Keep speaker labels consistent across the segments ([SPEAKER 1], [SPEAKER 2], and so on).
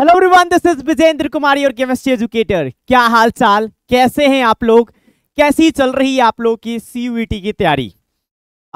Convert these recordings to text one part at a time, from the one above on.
[SPEAKER 1] hello everyone this is Vijendra Kumari और chemistry educator क्या हाल चाल कैसे हैं आप लोग कैसी चल रही है आप लोग की सीयूईटी e की तैयारी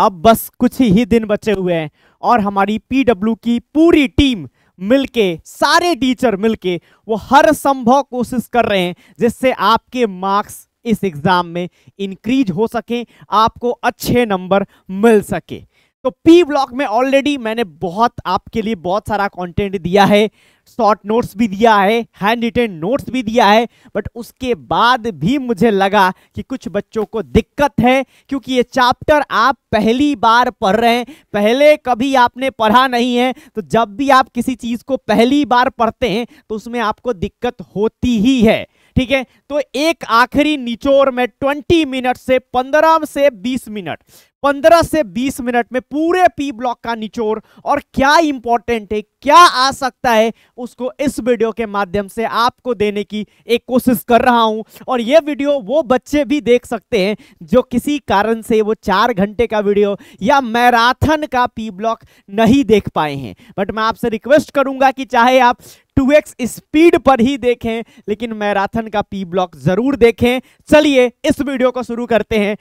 [SPEAKER 1] अब बस कुछ ही दिन बचे हुए हैं और हमारी पीडब्ल्यू की पूरी टीम मिलके सारे टीचर मिलके वो हर संभव कोशिश कर रहे हैं जिससे आपके मार्क्स इस एग्जाम में इंक्रीज हो सके आपको अच्छे नंबर मिल सके तो पी ब्लॉक में ऑलरेडी मैंने बहुत आपके लिए बहुत सारा कंटेंट दिया है शॉर्ट नोट्स भी दिया है हैंड रिटेन नोट्स भी दिया है बट उसके बाद भी मुझे लगा कि कुछ बच्चों को दिक्कत है क्योंकि ये चैप्टर आप पहली बार पढ़ रहे हैं पहले कभी आपने पढ़ा नहीं है तो जब भी आप किसी चीज़ को पहली बार पढ़ते हैं तो उसमें आपको दिक्कत होती ही है ठीक है तो एक आखिरी निचोड़ में 20 मिनट से 15 से 20 मिनट पंद्रह से बीस मिनट में पूरे पी ब्लॉक का निचोड़ और क्या इंपॉर्टेंट है क्या आ सकता है उसको इस वीडियो के माध्यम से आपको देने की एक कोशिश कर रहा हूं और ये वीडियो वो बच्चे भी देख सकते हैं जो किसी कारण से वो चार घंटे का वीडियो या मैराथन का पी ब्लॉक नहीं देख पाए हैं बट मैं आपसे रिक्वेस्ट करूंगा कि चाहे आप 2x स्पीड पर ही देखें लेकिन मैराथन का पी ब्लॉक जरूर देखें चलिए इस वीडियो को शुरू करते हैं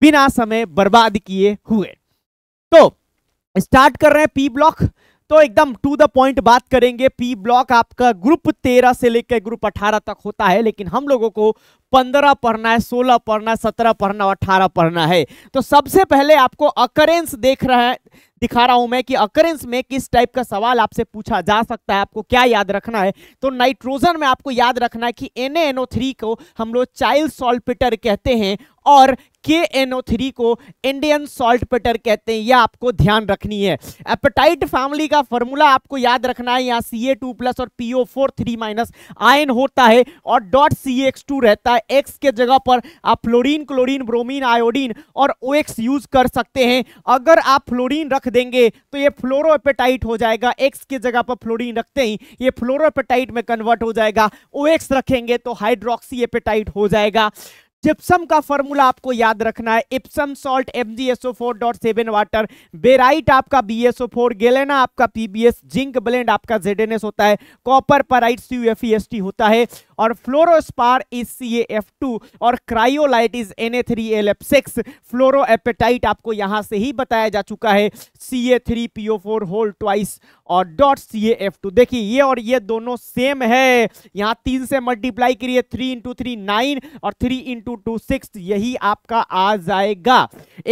[SPEAKER 1] बिना समय बर्बाद किए हुए तो स्टार्ट कर रहे हैं पी ब्लॉक तो एकदम टू द पॉइंट बात करेंगे पी ब्लॉक आपका ग्रुप तेरह से लेकर ग्रुप अठारह तक होता है लेकिन हम लोगों को पंद्रह पढ़ना है सोलह पढ़ना है सत्रह पढ़ना अठारह पढ़ना है तो सबसे पहले आपको अकरेंस देख रहा है दिखा रहा हूं मैं कि अकरेंस में किस टाइप का सवाल आपसे पूछा जा सकता है आपको क्या याद रखना है तो नाइट्रोजन में आपको याद रखना है कि एन को हम लोग चाइल्ड सॉल्पिटर कहते हैं और के ओ थ्री को इंडियन सॉल्ट पेटर कहते हैं यह आपको ध्यान रखनी है एपेटाइट फैमिली का फॉर्मूला आपको याद रखना है यहाँ सी ए टू प्लस और P O four three minus ion होता है और डॉट सी एक्स टू रहता है एक्स के जगह पर आप फ्लोरीन क्लोरीन ब्रोमीन आयोडीन और ओ एक्स यूज कर सकते हैं अगर आप फ्लोरीन रख देंगे तो ये फ्लोरोपेटाइट हो जाएगा एक्स के जगह पर फ्लोरीन रखते ही ये फ्लोरोपेटाइट में कन्वर्ट हो जाएगा ओ एक्स रखेंगे तो हाइड्रोक्सी एपेटाइट हो जाएगा जिप्सम का फॉर्मूला आपको याद रखना है Epsom salt M G S O four dot seven water barite आपका B S O four galena आपका पीबीएस जिंक ब्लेंड आपका जेड एन एस होता है copper pyrite C F S T होता है और fluorspar is C F two और cryolite is N A three L F six fluorapatite आपको यहां से ही बताया जा चुका है C A three P O four whole twice और डॉट सी एफ टू देखिए ये और ये दोनों सेम है यहाँ तीन से मल्टीप्लाई करिए थ्री इंटू थ्री नाइन और थ्री इंटू टू सिक्स यही आपका आ जाएगा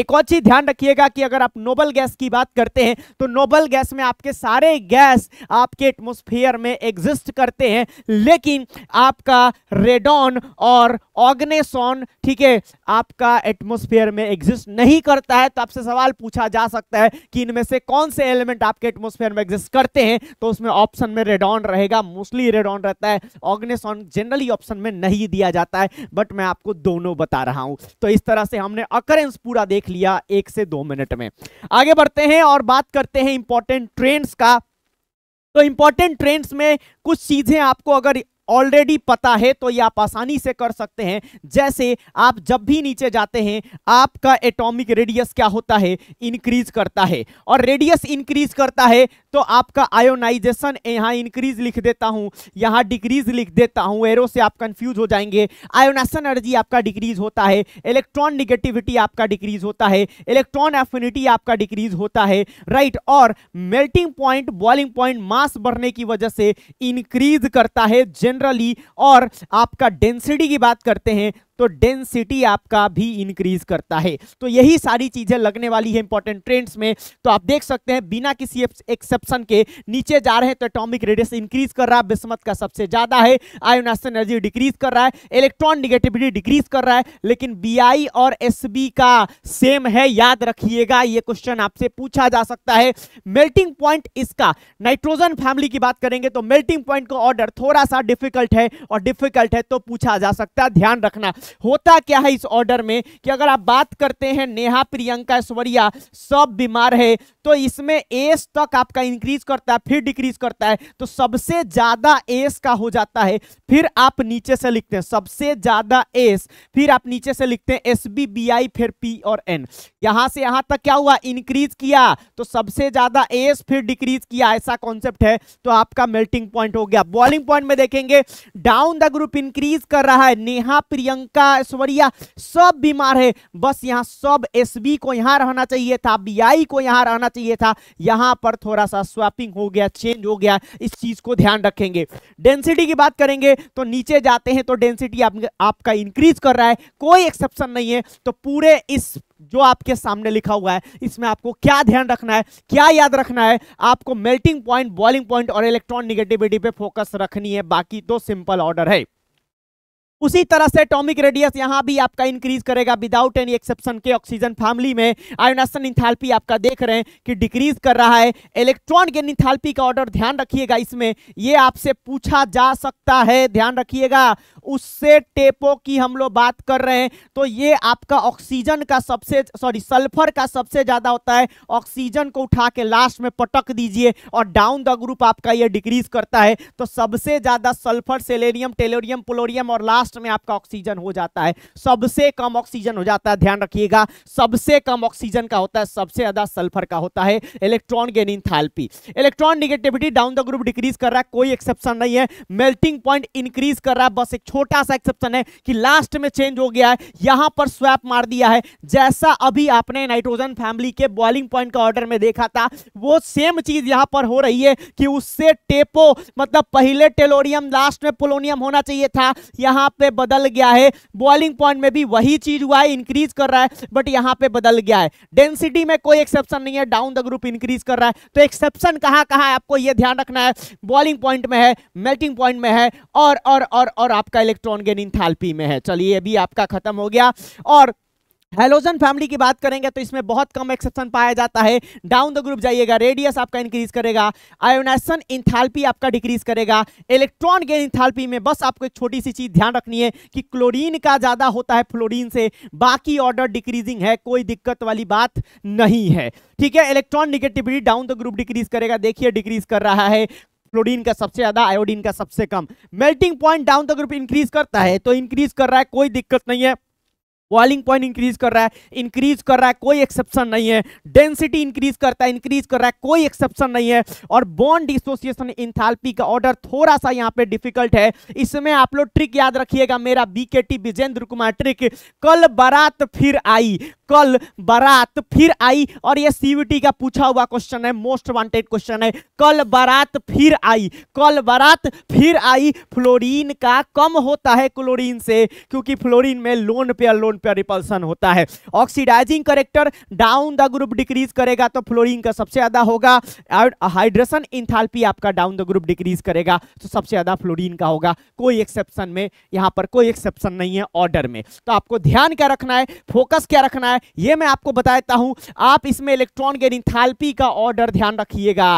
[SPEAKER 1] एक और चीज ध्यान रखिएगा कि अगर आप नोबल गैस की बात करते हैं तो नोबल गैस में आपके सारे गैस आपके एटमोस्फेयर में एग्जिस्ट करते हैं लेकिन आपका रेडॉन और ऑर्गेनेसॉन ठीक है आपका एटमोस्फेयर में एग्जिस्ट नहीं करता है तो आपसे सवाल पूछा जा सकता है कि इनमें से कौन से एलिमेंट आपके एटमोस्फेयर में एग्जिस्ट करते हैं तो उसमें ऑप्शन में रेडॉन रहेगा मोस्टली रेडॉन रहता है ऑर्गेनेसॉन जनरली ऑप्शन में नहीं दिया जाता है बट मैं आपको दोनों बता रहा हूं तो इस तरह से हमने अकरेंस पूरा देख लिया एक से दो मिनट में आगे बढ़ते हैं और बात करते हैं इंपॉर्टेंट ट्रेंड्स का तो इंपॉर्टेंट ट्रेंड्स में कुछ चीजें आपको अगर ऑलरेडी पता है तो ये आप आसानी से कर सकते हैं जैसे आप जब भी नीचे जाते हैं आपका एटॉमिक रेडियस क्या होता है इंक्रीज करता है और रेडियस इंक्रीज करता है तो आपका आयोनाइजेशन यहाँ इंक्रीज लिख देता हूँ यहाँ डिक्रीज लिख देता हूँ एरो से आप कंफ्यूज हो जाएंगे आयोनाशन एनर्जी आपका डिक्रीज होता है इलेक्ट्रॉन निगेटिविटी आपका डिक्रीज होता है इलेक्ट्रॉन एफिनिटी आपका डिक्रीज होता है राइट और melting point boiling point mass बढ़ने की वजह से इंक्रीज करता है जनरली और आपका डेंसिटी की बात करते हैं तो डेंसिटी आपका भी इंक्रीज करता है तो यही सारी चीजें लगने वाली है इंपॉर्टेंट ट्रेंड्स में तो आप देख सकते हैं बिना किसी एक्सेप्शन के नीचे जा रहे हैं तो एटॉमिक रेडियस इंक्रीज कर रहा है बिस्मत का सबसे ज्यादा है आयोनाशन एनर्जी डिक्रीज कर रहा है इलेक्ट्रॉन निगेटिविटी डिक्रीज कर रहा है लेकिन बी और एस का सेम है याद रखिएगा ये क्वेश्चन आपसे पूछा जा सकता है मेल्टिंग पॉइंट इसका नाइट्रोजन फैमिली की बात करेंगे तो मेल्टिंग पॉइंट का ऑर्डर थोड़ा सा डिफिकल्ट है और डिफिकल्ट है तो पूछा जा सकता है ध्यान रखना होता क्या है इस ऑर्डर में कि अगर आप बात करते हैं नेहा प्रियंका ऐश्वर्या सब बीमार है तो इसमें एस तक आपका इंक्रीज करता है फिर डिक्रीज करता है तो सबसे ज्यादा एस का हो जाता है फिर आप नीचे से लिखते हैं सबसे ज्यादा एस फिर आप नीचे से लिखते हैं एस बी बी आई फिर पी और एन यहां से यहां तक क्या हुआ इंक्रीज किया तो सबसे ज्यादा एस फिर डिक्रीज किया ऐसा कॉन्सेप्ट है तो आपका मेल्टिंग पॉइंट हो गया बॉलिंग पॉइंट में देखेंगे डाउन द ग्रुप इंक्रीज कर रहा है नेहा प्रियंका का ऐश्वर्या सब बीमार है बस यहाँ सब एसबी को यहाँ रहना चाहिए था बीआई को यहाँ रहना चाहिए था यहाँ पर थोड़ा सा स्वैपिंग हो गया चेंज हो गया इस चीज को ध्यान रखेंगे डेंसिटी की बात करेंगे तो नीचे जाते हैं तो डेंसिटी आप, आपका इंक्रीज कर रहा है कोई एक्सेप्शन नहीं है तो पूरे इस जो आपके सामने लिखा हुआ है इसमें आपको क्या ध्यान रखना है क्या याद रखना है आपको मेल्टिंग पॉइंट बॉइलिंग पॉइंट और इलेक्ट्रॉन निगेटिविटी पे फोकस रखनी है बाकी तो सिंपल ऑर्डर है उसी तरह से एटॉमिक रेडियस यहाँ भी आपका इंक्रीज करेगा विदाउट एनी एक्सेप्शन के ऑक्सीजन फैमिली में आयोनासन इंथाल्पी आपका देख रहे हैं कि डिक्रीज कर रहा है इलेक्ट्रॉन के निथालपी का ऑर्डर ध्यान रखिएगा इसमें ये आपसे पूछा जा सकता है ध्यान रखिएगा उससे टेपो की हम लोग बात कर रहे हैं तो ये आपका ऑक्सीजन का सबसे सॉरी सल्फर का सबसे ज़्यादा होता है ऑक्सीजन को उठा के लास्ट में पटक दीजिए और डाउन द ग्रुप आपका ये डिक्रीज करता है तो सबसे ज़्यादा सल्फर सेलेनियम टेलोरियम पोलोरियम और लास्ट लास्ट में आपका ऑक्सीजन हो जाता है सबसे कम ऑक्सीजन हो जाता है ध्यान रखिएगा सबसे कम ऑक्सीजन का होता है सबसे ज्यादा सल्फर का होता है electron gain enthalpy electronegativity down the group decrease कर रहा है कोई एक्सेप्शन नहीं है मेल्टिंग पॉइंट इंक्रीज कर रहा है बस एक छोटा सा एक्सेप्शन है कि लास्ट में चेंज हो गया है यहां पर स्वैप मार दिया है जैसा अभी आपने नाइट्रोजन फैमिली के बॉइलिंग पॉइंट का ऑर्डर में देखा था वो सेम चीज यहां पर हो रही है कि उससे टेपो मतलब पहले टेलोरियम लास्ट में पोलोनियम होना चाहिए था यहां पे बदल गया है बॉलिंग पॉइंट में भी वही चीज हुआ है इंक्रीज कर रहा है बट यहाँ पे बदल गया है डेंसिटी में कोई एक्सेप्शन नहीं है डाउन द ग्रुप इंक्रीज कर रहा है तो एक्सेप्शन कहाँ कहाँ है आपको ये ध्यान रखना है बॉलिंग पॉइंट में है मेल्टिंग पॉइंट में है और और और और आपका इलेक्ट्रॉन गेन इंथैल्पी में है चलिए अभी आपका खत्म हो गया और हेलोजन फैमिली की बात करेंगे तो इसमें बहुत कम एक्सेप्शन पाया जाता है डाउन द ग्रुप जाइएगा रेडियस आपका इंक्रीज करेगा आयोनाइसन इंथाल्पी आपका डिक्रीज करेगा इलेक्ट्रॉन गेन इंथाल्पी में बस आपको एक छोटी सी चीज ध्यान रखनी है कि क्लोरीन का ज्यादा होता है फ्लोरीन से बाकी ऑर्डर डिक्रीजिंग है कोई दिक्कत वाली बात नहीं है ठीक है electronegativity down the group decrease करेगा देखिए डिक्रीज कर रहा है फ्लोरीन का सबसे ज्यादा आयोडीन का सबसे कम melting point down the group increase करता है तो इंक्रीज कर रहा है कोई दिक्कत नहीं है वॉलिंग पॉइंट इंक्रीज कर रहा है इंक्रीज कर रहा है कोई एक्सेप्शन नहीं है डेंसिटी इंक्रीज करता है इंक्रीज कर रहा है कोई एक्सेप्शन नहीं है और बॉन्ड डिसोसिएशन इंथाल्पी का ऑर्डर थोड़ा सा यहाँ पे डिफिकल्ट है इसमें आप लोग ट्रिक याद रखिएगा मेरा बीकेटी विजेंद्र कुमार ट्रिक कल बारात फिर आई कल बारात फिर आई और ये सीबीटी का पूछा हुआ क्वेश्चन है मोस्ट वांटेड क्वेश्चन है कल बारात फिर आई कल बारात फिर आई फ्लोरीन का कम होता है क्लोरीन से क्योंकि फ्लोरीन में लोन पे लोन कार्बन पर रिपल्सन होता है oxidising character down the group decrease करेगा तो फ्लोरिन का सबसे ज्यादा होगा हाइड्रेशन इंथालपी आपका डाउन द ग्रुप डिक्रीज करेगा तो सबसे ज्यादा फ्लोरिन का होगा कोई एक्सेप्शन में यहाँ पर कोई एक्सेप्शन नहीं है ऑर्डर में तो आपको ध्यान क्या रखना है फोकस क्या रखना है ये मैं आपको बता देता हूँ आप इसमें इलेक्ट्रॉन गेन इंथालपी का ऑर्डर ध्यान रखिएगा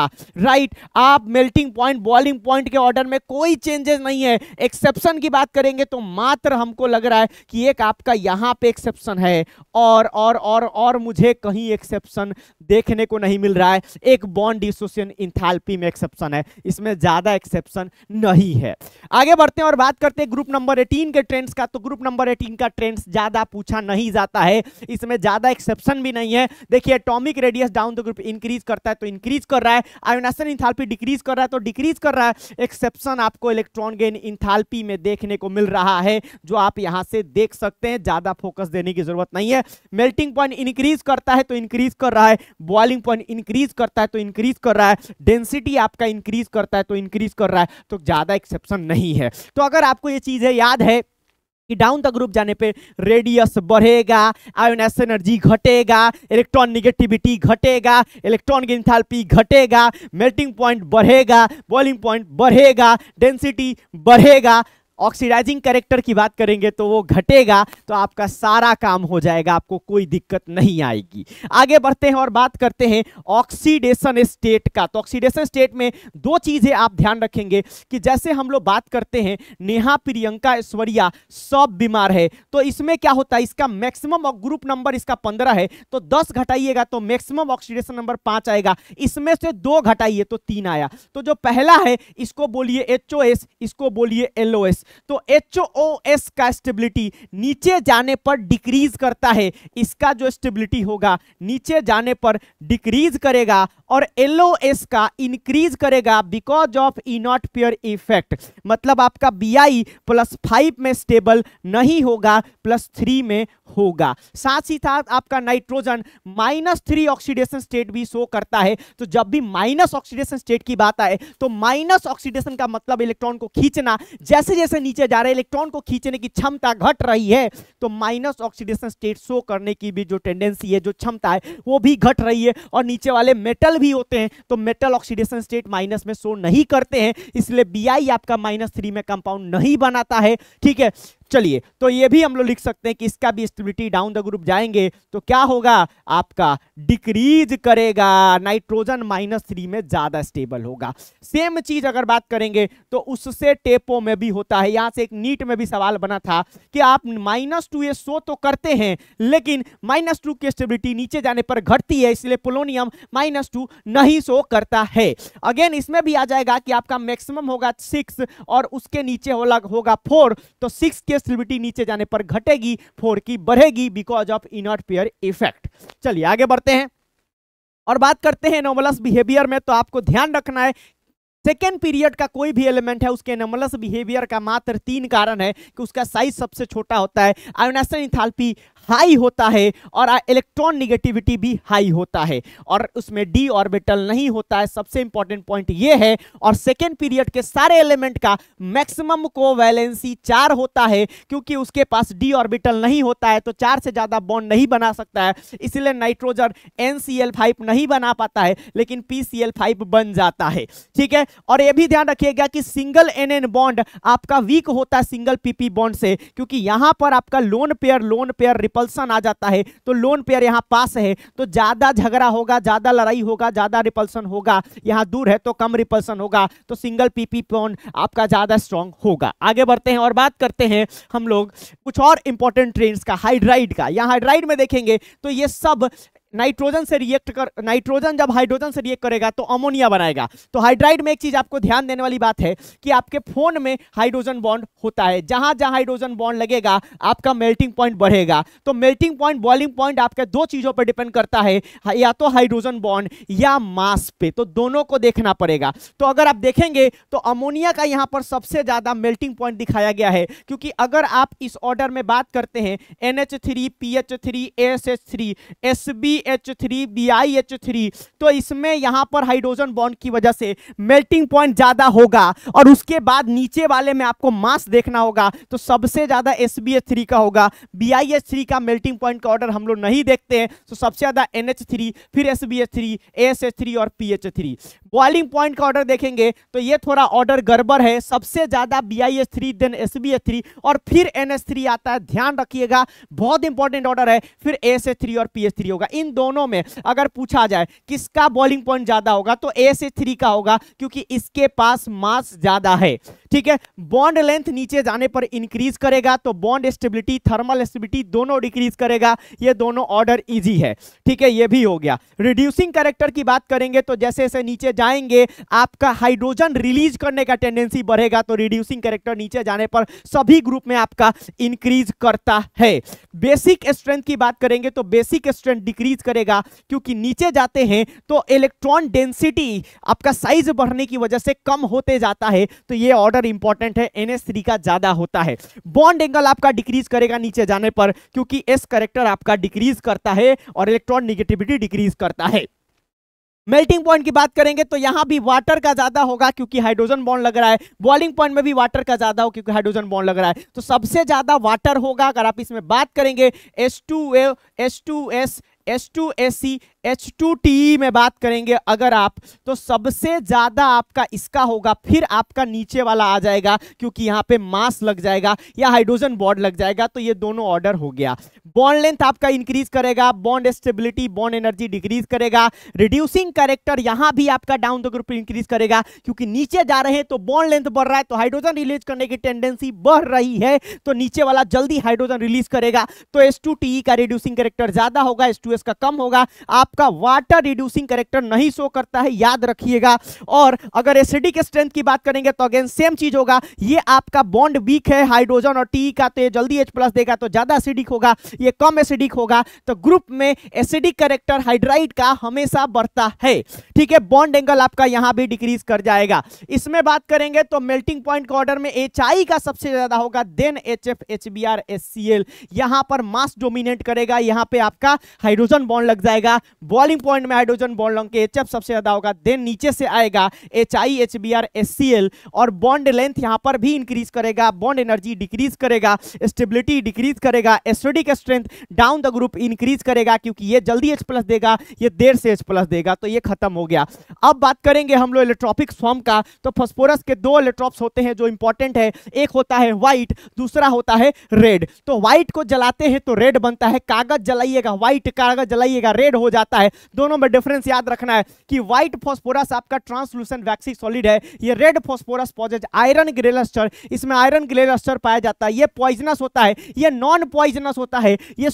[SPEAKER 1] राइट आप मेल्टिंग पॉइंट बॉइलिंग पॉइंट के ऑर्डर में कोई चेंजेस नहीं है एक्सेप्शन की बात करेंगे तो मात्र हमको लग रहा है कि एक आपका यहाँ यहाँ पे एक्सेप्शन है और और और और मुझे कहीं एक्सेप्शन देखने को नहीं मिल रहा है एक बॉन्ड डिसोसिएशन इंथैल्पी में एक्सेप्शन है इसमें ज़्यादा एक्सेप्शन नहीं है आगे बढ़ते हैं और बात करते हैं ग्रुप नंबर एटीन के ट्रेंड्स का तो ग्रुप नंबर एटीन का ट्रेंड्स ज़्यादा पूछा नहीं जाता है इसमें ज़्यादा एक्सेप्शन भी नहीं है देखिए atomic radius down the group increase करता है तो इंक्रीज कर रहा है आयोनासन इंथाल्पी डिक्रीज कर रहा है तो डिक्रीज कर रहा है एक्सेप्शन आपको इलेक्ट्रॉन गेन इंथाल्पी में देखने को मिल रहा है जो आप यहाँ से देख सकते हैं ज़्यादा फोकस देने की जरूरत नहीं है मेल्टिंग पॉइंट इंक्रीज करता है तो इंक्रीज कर रहा है बॉइलिंग पॉइंट इंक्रीज करता है तो इंक्रीज कर रहा है डेंसिटी आपका इंक्रीज करता है तो इंक्रीज कर रहा है तो ज़्यादा एक्सेप्शन नहीं है तो अगर आपको ये चीज़ें याद है कि डाउन द ग्रुप जाने पे रेडियस बढ़ेगा आयोनाइस एनर्जी घटेगा इलेक्ट्रॉन निगेटिविटी घटेगा इलेक्ट्रॉन की घटेगा मेल्टिंग पॉइंट बढ़ेगा बॉइलिंग पॉइंट बढ़ेगा डेंसिटी बढ़ेगा ऑक्सीडाइजिंग करेक्टर की बात करेंगे तो वो घटेगा तो आपका सारा काम हो जाएगा आपको कोई दिक्कत नहीं आएगी आगे बढ़ते हैं और बात करते हैं ऑक्सीडेशन स्टेट का तो ऑक्सीडेशन स्टेट में दो चीज़ें आप ध्यान रखेंगे कि जैसे हम लोग बात करते हैं नेहा प्रियंका ऐश्वर्या सब बीमार है तो इसमें क्या होता है इसका मैक्सिमम ग्रुप नंबर इसका पंद्रह है तो दस घटाइएगा तो मैक्सिमम ऑक्सीडेशन नंबर पाँच आएगा इसमें से दो घटाइए तो तीन आया तो जो पहला है इसको बोलिए एच इसको बोलिए एल तो एच का स्टेबिलिटी नीचे जाने पर डिक्रीज करता है इसका जो स्टेबिलिटी होगा नीचे जाने पर डिक्रीज करेगा और एल का इंक्रीज करेगा because of inert effect मतलब आपका बी आई प्लस फाइव में स्टेबल नहीं होगा प्लस थ्री में होगा साथ ही साथ आपका nitrogen minus three oxidation state भी शो करता है तो जब भी माइनस ऑक्सीडेशन स्टेट की बात आए तो माइनस ऑक्सीडेशन का मतलब इलेक्ट्रॉन को खींचना जैसे जैसे से नीचे जा रहे इलेक्ट्रॉन को खींचने की क्षमता घट रही है तो माइनस ऑक्सीडेशन स्टेट शो करने की भी जो टेंडेंसी है जो क्षमता है वो भी घट रही है और नीचे वाले मेटल भी होते हैं तो मेटल ऑक्सीडेशन स्टेट माइनस में शो नहीं करते हैं इसलिए बी आपका माइनस में कंपाउंड नहीं बनाता है ठीक है चलिए तो ये भी हम लोग लिख सकते हैं कि इसका भी स्टेबिलिटी डाउन द ग्रुप जाएंगे तो क्या होगा आपका डिक्रीज करेगा नाइट्रोजन माइनस थ्री में ज्यादा स्टेबल होगा सेम चीज अगर बात करेंगे तो उससे टेपो में भी होता है यहां से एक नीट में भी सवाल बना था कि आप माइनस टू ये सो तो करते हैं लेकिन माइनस टू की स्टेबिलिटी नीचे जाने पर घटती है इसलिए पोलोनियम माइनस टू नहीं सो करता है अगेन इसमें भी आ जाएगा कि आपका मैक्सिमम होगा सिक्स और उसके नीचे होगा फोर तो सिक्स के सेलेब्रिटी नीचे जाने पर घटेगी फोर की बढ़ेगी because of inert pair effect चलिए आगे बढ़ते हैं और बात करते हैं नॉमलस बिहेवियर में तो आपको ध्यान रखना है सेकेंड पीरियड का कोई भी एलिमेंट है उसके नमलस बिहेवियर का मात्र तीन कारण है कि उसका साइज सबसे छोटा होता है आयोनेशन इथालपी हाई होता है और इलेक्ट्रॉन निगेटिविटी भी हाई होता है और उसमें डी ऑर्बिटल नहीं होता है सबसे इंपॉर्टेंट पॉइंट ये है और सेकेंड पीरियड के सारे एलिमेंट का मैक्सिमम कोवैलेंसी चार होता है क्योंकि उसके पास डी ऑर्बिटल नहीं होता है तो चार से ज्यादा बॉन्ड नहीं बना सकता है इसलिए नाइट्रोजन एन नहीं बना पाता है लेकिन पी बन जाता है ठीक है और यह भी ध्यान रखिएगा कि सिंगल एन एन बॉन्ड आपका वीक होता है सिंगल पीपी बॉन्ड से क्योंकि यहां पर आपका lone pair lone pair repulsion आ जाता है तो लोन पेयर यहाँ पास है तो ज़्यादा झगड़ा होगा ज़्यादा लड़ाई होगा ज़्यादा रिपल्सन होगा यहाँ दूर है तो कम रिपल्सन होगा तो सिंगल पीपी पोन आपका ज़्यादा स्ट्रॉन्ग होगा आगे बढ़ते हैं और बात करते हैं हम लोग कुछ और इंपॉर्टेंट ट्रेन का हाइड्राइड का यहाँ हाइड्राइड में देखेंगे तो ये सब नाइट्रोजन से रिएक्ट कर नाइट्रोजन जब हाइड्रोजन से रिएक्ट करेगा तो अमोनिया बनाएगा तो हाइड्राइड में एक चीज आपको ध्यान देने वाली बात है कि आपके फोन में हाइड्रोजन बॉन्ड होता है जहां जहां हाइड्रोजन बॉन्ड लगेगा आपका मेल्टिंग पॉइंट बढ़ेगा तो मेल्टिंग पॉइंट बॉइलिंग पॉइंट आपके दो चीजों पर डिपेंड करता है या तो हाइड्रोजन बॉन्ड या मास पे तो दोनों को देखना पड़ेगा तो अगर आप देखेंगे तो अमोनिया का यहाँ पर सबसे ज्यादा मेल्टिंग पॉइंट दिखाया गया है क्योंकि अगर आप इस ऑर्डर में बात करते हैं N H three P H three S H three S B H three तो इसमें यहां पर हाइड्रोजन बॉन्ड की वजह से मेल्टिंग पॉइंट ज़्यादा होगा और उसके बाद नीचे वाले में आपको मास देखना होगा तो सबसे ज़्यादा एस का होगा बी का मेल्टिंग पॉइंट का ऑर्डर हम लोग नहीं देखते हैं तो सबसे ज़्यादा एन फिर एस बी और P H three boiling point का ऑर्डर देखेंगे तो ये थोड़ा ऑर्डर गड़बड़ है सबसे ज़्यादा B I S three then S B S three और फिर एन एस थ्री आता है ध्यान रखिएगा बहुत इंपॉर्टेंट ऑर्डर है फिर एस एच थ्री और पी एस थ्री होगा इन इन दोनों में अगर पूछा जाए किसका बॉलिंग पॉइंट ज्यादा होगा तो ए से थ्री का होगा क्योंकि इसके पास मास ज्यादा है ठीक है बॉन्ड लेंथ नीचे जाने पर इंक्रीज करेगा तो बॉन्ड स्टेबिलिटी थर्मल स्टेबिलिटी दोनों डिक्रीज करेगा ये दोनों ऑर्डर इजी है ठीक है ये भी हो गया रिड्यूसिंग करेक्टर की बात करेंगे तो जैसे जैसे नीचे जाएंगे आपका हाइड्रोजन रिलीज करने का टेंडेंसी बढ़ेगा तो रिड्यूसिंग करेक्टर नीचे जाने पर सभी ग्रुप में आपका इंक्रीज करता है बेसिक स्ट्रेंथ की बात करेंगे तो बेसिक स्ट्रेंथ डिक्रीज करेगा क्योंकि नीचे जाते हैं तो इलेक्ट्रॉन डेंसिटी आपका साइज बढ़ने की वजह से कम होते जाता है तो ये ऑर्डर फैक्टर इंपॉर्टेंट है एन का ज्यादा होता है बॉन्ड एंगल आपका डिक्रीज करेगा नीचे जाने पर क्योंकि एस करेक्टर आपका डिक्रीज करता है और इलेक्ट्रॉन निगेटिविटी डिक्रीज करता है मेल्टिंग पॉइंट की बात करेंगे तो यहाँ भी वाटर का ज्यादा होगा क्योंकि हाइड्रोजन बॉन्ड लग रहा है बॉइलिंग पॉइंट में भी वाटर का ज्यादा हो क्योंकि हाइड्रोजन बॉन्ड लग रहा है तो सबसे ज्यादा वाटर होगा अगर आप इसमें बात करेंगे S two S two S S two S C H two T में बात करेंगे अगर आप तो सबसे ज्यादा आपका इसका होगा फिर आपका नीचे वाला आ जाएगा क्योंकि यहाँ पे मास लग जाएगा या हाइड्रोजन बॉन्ड लग जाएगा तो ये दोनों ऑर्डर हो गया बॉन्ड लेंथ आपका इंक्रीज करेगा bond stability bond energy decrease करेगा रिड्यूसिंग करेक्टर यहां भी आपका डाउन द ग्रुप इंक्रीज करेगा क्योंकि नीचे जा रहे हैं तो बॉन्ड लेंथ बढ़ रहा है तो हाइड्रोजन रिलीज करने की टेंडेंसी बढ़ रही है तो नीचे वाला जल्दी हाइड्रोजन रिलीज करेगा तो एस e का रिड्यूसिंग करेक्टर ज्यादा होगा एस का कम होगा आप आपका वाटर रिड्यूसिंग करेक्टर नहीं शो करता है याद रखिएगा और अगर एसिडिक स्ट्रेंथ की बात करेंगे तो अगेन सेम चीज होगा ये आपका बॉन्ड वीक है हाइड्रोजन और टी e का तो ये जल्दी एच प्लस देगा तो ज्यादा एसिडिक होगा ये कम एसिडिक होगा तो ग्रुप में एसिडिक करेक्टर हाइड्राइड का हमेशा बढ़ता है ठीक है बॉन्ड एंगल आपका यहां भी डिक्रीज कर जाएगा इसमें बात करेंगे तो मेल्टिंग पॉइंट ऑर्डर में एच का सबसे ज्यादा होगा then H F H B R S C L यहाँ पर मास डोमिनेट करेगा यहां पे आपका हाइड्रोजन बॉन्ड लग जाएगा बॉलिंग पॉइंट में हाइड्रोजन बॉन्ड के एच सबसे ज्यादा होगा देन नीचे से आएगा H I H B R S C L और बॉन्ड लेंथ यहां पर भी इंक्रीज करेगा बॉन्ड एनर्जी डिक्रीज करेगा स्टेबिलिटी डिक्रीज करेगा acidic strength down the group increase करेगा क्योंकि ये जल्दी एच प्लस देगा ये देर से एच प्लस देगा तो ये खत्म हो गया अब बात करेंगे हम लोग इलेक्ट्रॉपिक फॉर्म का तो फॉस्फोरस के दो इलेक्ट्रॉप्स होते हैं जो इंपॉर्टेंट है एक होता है व्हाइट दूसरा होता है रेड तो व्हाइट को जलाते हैं तो रेड बनता है कागज जलाइएगा व्हाइट कागज जलाइएगा रेड हो जाता जाता है दोनों में डिफरेंस याद रखना है कि व्हाइट फॉस्फोरस आपका ट्रांसलूसेंट वैक्सी सॉलिड है ये red phosphorus possesses iron grey lustre इसमें आयरन ग्रेलस्टर पाया जाता है ये पॉइजनस होता है ये नॉन पॉइजनस होता है ये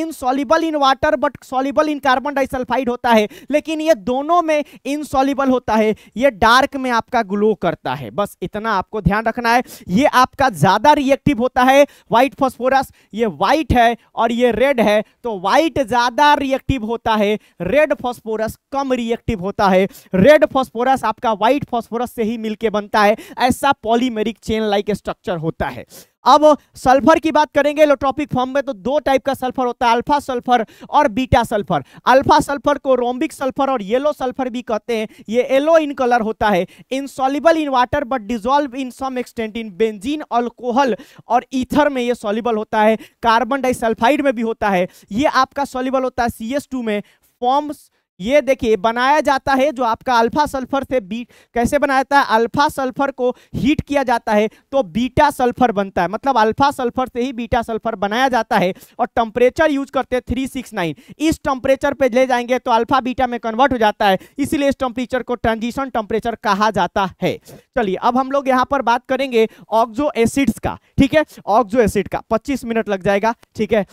[SPEAKER 1] insoluble in water but soluble in carbon disulphide होता है लेकिन ये दोनों में इनसॉलिबल होता है ये डार्क में आपका ग्लो करता है बस इतना आपको ध्यान रखना है ये आपका ज़्यादा रिएक्टिव होता है व्हाइट फॉस्फोरस ये व्हाइट है और ये रेड है तो व्हाइट ज़्यादा रिएक्टिव होता है में रेड फॉस्फोरस कम रिएक्टिव होता है रेड फॉस्फोरस आपका व्हाइट फॉस्फोरस से ही मिलके बनता है ऐसा पॉलीमेरिक चेन लाइक स्ट्रक्चर होता है अब सल्फर की बात करेंगे इलेक्ट्रॉपिक फॉर्म में तो दो टाइप का सल्फर होता है अल्फा सल्फर और बीटा सल्फर अल्फा सल्फर को रोम्बिक सल्फर और येलो सल्फर भी कहते हैं ये येलो इन कलर होता है insoluble in water but dissolve in some extent in benzene alcohol और ईथर में ये सॉलिबल होता है कार्बन डाइसल्फाइड में भी होता है ये आपका सॉलिबल होता है सी में फॉर्म्स ये देखिए बनाया जाता है जो आपका अल्फा सल्फर से बी कैसे बनाया जाता है अल्फा सल्फर को हीट किया जाता है तो बीटा सल्फर बनता है मतलब अल्फा सल्फर से ही बीटा सल्फर बनाया जाता है और टेम्परेचर यूज करते हैं थ्री सिक्स नाइन इस टेम्परेचर पे ले जाएंगे तो अल्फा बीटा में कन्वर्ट हो जाता है इसीलिए इस टेम्परेचर को ट्रांजिशन टेम्परेचर कहा जाता है चलिए अब हम लोग यहाँ पर बात करेंगे ऑक्जो एसिड्स का ठीक है ऑक्जो एसिड का पच्चीस मिनट लग जाएगा ठीक है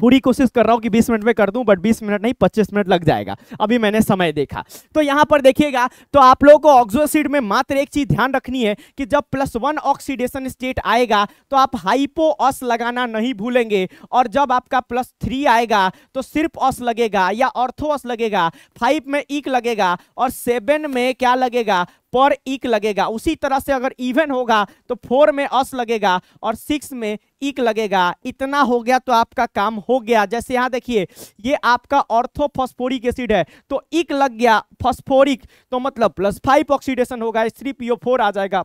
[SPEAKER 1] पूरी कोशिश कर रहा हूँ कि बीस मिनट में कर दूँ बट बीस मिनट नहीं पच्चीस मिनट लग जाएगा अभी मैंने समय देखा तो यहाँ पर देखिएगा तो आप लोगों को ऑक्सोसिड में मात्र एक चीज ध्यान रखनी है कि जब प्लस वन ऑक्सीडेशन स्टेट आएगा तो आप हाइपो ऑस लगाना नहीं भूलेंगे और जब आपका प्लस थ्री आएगा तो सिर्फ ऑस लगेगा या ऑर्थो ऑस लगेगा फाइव में ईक लगेगा और सेवन में क्या लगेगा पर इक लगेगा उसी तरह से अगर इवन होगा तो फोर में अस लगेगा और सिक्स में इक लगेगा इतना हो गया तो आपका काम हो गया जैसे यहाँ देखिए ये आपका ऑर्थोफॉस्फोरिक एसिड है तो इक लग गया फॉस्फोरिक तो मतलब प्लस फाइव ऑक्सीडेशन होगा थ्री पीओ फोर आ जाएगा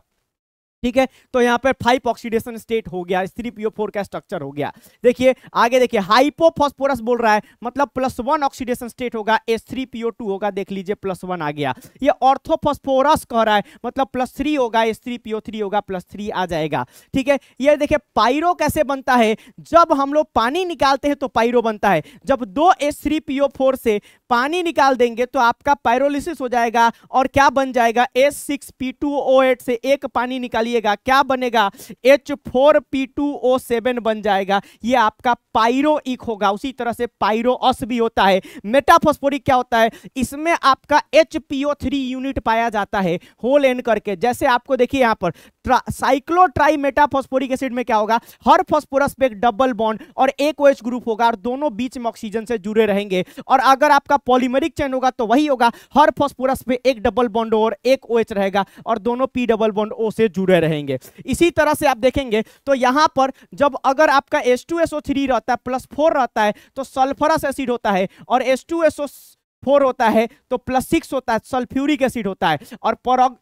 [SPEAKER 1] ठीक है तो यहाँ पर फाइव ऑक्सीडेशन स्टेट हो गया थ्री पीओ फोर का स्ट्रक्चर हो गया देखिए आगे देखिए हाइपोफॉस्फोरस बोल रहा है मतलब प्लस वन ऑक्सीडेशन स्टेट होगा एस थ्री पीओ टू होगा देख लीजिए प्लस वन आ गया ये ऑर्थोफॉस्फोरस कह रहा है मतलब प्लस थ्री होगा एस थ्री पीओ थ्री होगा प्लस थ्री आ जाएगा ठीक है ये देखिए पायरो कैसे बनता है जब हम लोग पानी निकालते हैं तो पायरो बनता है जब दो एस थ्री पीओ फोर से पानी निकाल देंगे तो आपका पायरोलिसिस हो जाएगा और क्या बन जाएगा S six P two O eight से एक पानी निकालिए डालिएगा क्या बनेगा H four P two O seven बन जाएगा ये आपका पायरोइक होगा उसी तरह से पायरोअस भी होता है मेटाफोस्फोरिक क्या होता है इसमें आपका H P O three unit पाया जाता है होल एन करके जैसे आपको देखिए यहाँ पर साइक्लोट्राई मेटाफोस्फोरिक एसिड में क्या होगा हर फॉस्फोरस पे एक डबल बॉन्ड और एक ओएच ग्रुप होगा और दोनों बीच में ऑक्सीजन से जुड़े रहेंगे और अगर आपका पॉलीमरिक चेन होगा तो वही होगा हर फॉस्फोरस पे एक डबल बॉन्ड और एक ओएच रहेगा और दोनों पी डबल बॉन्ड ओ से जुड़े रहेंगे इसी तरह से आप देखेंगे तो यहाँ पर जब अगर आपका एस रहता है प्लस फोर रहता है तो सल्फरस एसिड होता है और एस फोर होता है तो प्लस सिक्स होता है सल्फ्यूरिक एसिड होता है और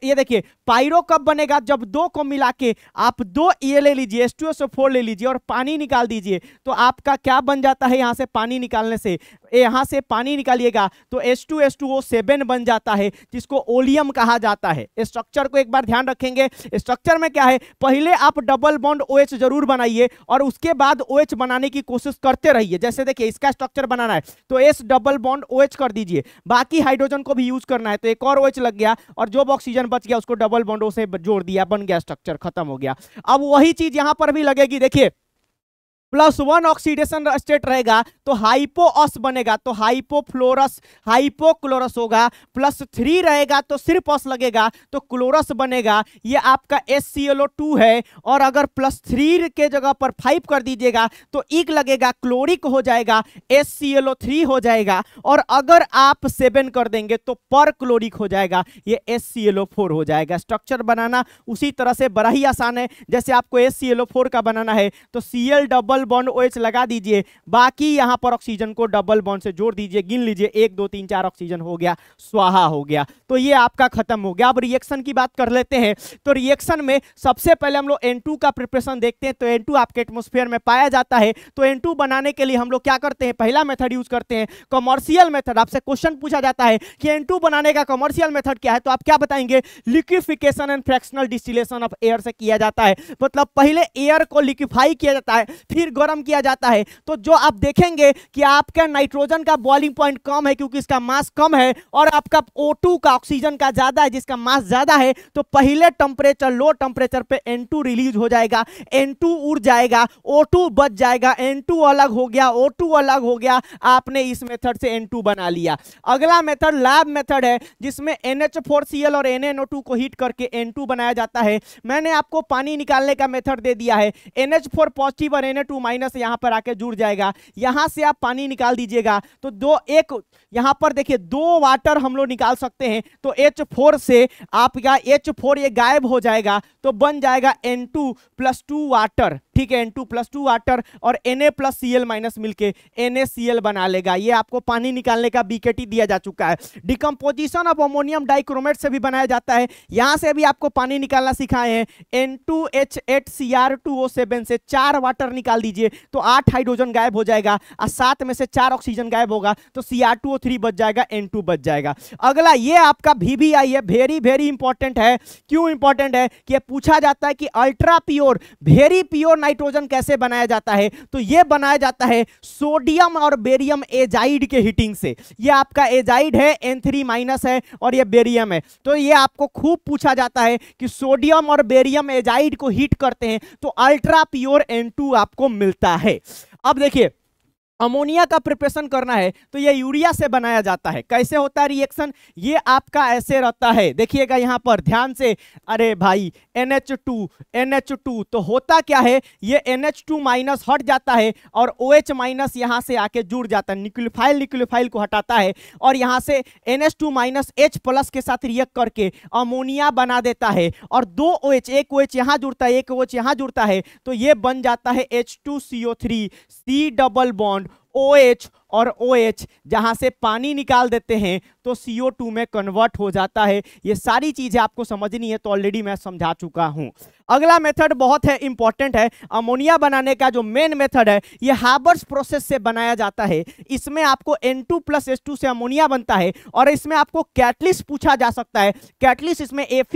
[SPEAKER 1] ये देखिए पायरो कब बनेगा जब दो को मिला के आप दो ये ले लीजिए एस टू फोर ले लीजिए और पानी निकाल दीजिए तो आपका क्या बन जाता है यहाँ से पानी निकालने से यहाँ से पानी निकालिएगा तो S two S two O seven बन जाता है जिसको ओलियम कहा जाता है स्ट्रक्चर को एक बार ध्यान रखेंगे स्ट्रक्चर में क्या है पहले आप डबल बॉन्ड ओ एच जरूर बनाइए और उसके बाद ओ बनाने की कोशिश करते रहिए जैसे देखिए इसका स्ट्रक्चर बनाना है तो S double bond O H कर दीजिए कीजिए बाकी हाइड्रोजन को भी यूज करना है तो एक और ओएच लग गया और जो ऑक्सीजन बच गया उसको डबल बॉन्डो से जोड़ दिया बन गया स्ट्रक्चर खत्म हो गया अब वही चीज यहां पर भी लगेगी देखिए प्लस वन ऑक्सीडेशन स्टेट रहेगा तो हाइपोअस बनेगा तो हाइपोफ्लोरस हाइपोक्लोरस होगा प्लस थ्री रहेगा तो सिर्फ अस लगेगा तो क्लोरस बनेगा ये आपका S C L O two है और अगर प्लस थ्री के जगह पर फाइव कर दीजिएगा तो एक लगेगा क्लोरिक हो जाएगा S C L O three हो जाएगा और अगर आप सेवन कर देंगे तो पर क्लोरिक हो जाएगा ये S C L O four हो जाएगा स्ट्रक्चर बनाना उसी तरह से बड़ा ही आसान है जैसे आपको S C L O four का बनाना है तो C L double double bond OH लगा दीजिए बाकी यहां पर ऑक्सीजन को डबल बॉन्ड से जोड़ दीजिए गिन लीजिए एक दो तीन चार ऑक्सीजन हो गया स्वाहा हो गया तो ये आपका खत्म हो गया अब रिएक्शन की बात कर लेते हैं तो रिएक्शन में सबसे पहले हम लोग एन का प्रिपरेशन देखते हैं तो एन आपके एटमोस्फेयर में पाया जाता है तो एन बनाने के लिए हम लोग क्या करते हैं पहला मेथड यूज करते हैं कॉमर्शियल मेथड आपसे क्वेश्चन पूछा जाता है कि एन बनाने का कॉमर्शियल मेथड क्या है तो आप क्या बताएंगे liquefaction and fractional distillation of air से किया जाता है मतलब पहले एयर को लिक्विफाई किया जाता है फिर गर्म किया जाता है तो जो आप देखेंगे कि आपका नाइट्रोजन का बॉइलिंग पॉइंट कम है क्योंकि इसका मास कम है और आपका ओ का ऑक्सीजन का ज़्यादा है जिसका मास ज़्यादा है तो पहले टेम्परेचर लो टेम्परेचर पर एन रिलीज हो जाएगा एन उड़ जाएगा ओ बच जाएगा एन अलग हो गया ओ अलग हो गया आपने इस मेथड से एन बना लिया अगला मेथड लैब मेथड है जिसमें एन और एन को हीट करके एन बनाया जाता है मैंने आपको पानी निकालने का मेथड दे दिया है एन पॉजिटिव और एन माइनस यहाँ पर आके जुड़ जाएगा यहाँ से आप पानी निकाल दीजिएगा तो दो एक यहाँ पर देखिए दो वाटर हम लोग निकाल सकते हैं तो एच फोर से आपका एच फोर ये गायब हो जाएगा तो बन जाएगा N two plus two water ठीक है N two plus two water और N A plus C L minus मिल के एन ए सी एल बना लेगा ये आपको पानी निकालने का बीकेटी दिया जा चुका है डिकम्पोजिशन ऑफ अमोनियम डाइक्रोमेट से भी बनाया जाता है यहाँ से भी आपको पानी निकालना सिखाए हैं N two H eight C R two O seven से चार वाटर निकाल दीजिए तो आठ हाइड्रोजन गायब हो जाएगा और सात में से चार ऑक्सीजन गायब होगा तो C R two O three बच जाएगा एन टू बच जाएगा अगला ये आपका भी भी आई है वेरी वेरी इंपॉर्टेंट है क्यों इंपॉर्टेंट है कि पूछा जाता है कि ultra pure very pure nitrogen कैसे बनाया जाता है तो ये बनाया जाता है सोडियम और बेरियम एजाइड के हीटिंग से ये आपका एजाइड है एन थ्री माइनस है और ये बेरियम है तो ये आपको खूब पूछा जाता है कि सोडियम और बेरियम एजाइड को हीट करते हैं तो अल्ट्रा प्योर एन टू आपको मिलता है अब देखिए अमोनिया का प्रिपरेशन करना है तो ये यूरिया से बनाया जाता है कैसे होता है रिएक्शन ये आपका ऐसे रहता है देखिएगा यहाँ पर ध्यान से अरे भाई N H two N H two तो होता क्या है ये एन एच टू माइनस हट जाता है और ओ एच माइनस यहाँ से आके जुड़ जाता है निक्लिफाइल निक्लिफाइल को हटाता है और यहाँ से N H two minus H plus के साथ रिएक्ट करके अमोनिया बना देता है और दो ओ एच एक ओ एच यहाँ जुड़ता है एक ओ एच यहाँ जुड़ता है तो ये बन जाता है H two C O three C double bond o hecho और ओ OH जहाँ से पानी निकाल देते हैं तो टू में कन्वर्ट हो जाता है ये सारी चीज़ें आपको समझनी है तो ऑलरेडी मैं समझा चुका हूँ अगला मेथड बहुत है इंपॉर्टेंट है अमोनिया बनाने का जो मेन मेथड है ये हार्बर्स प्रोसेस से बनाया जाता है इसमें आपको N2 टू प्लस एस से अमोनिया बनता है और इसमें आपको कैटलिस पूछा जा सकता है कैटलिस इसमें एफ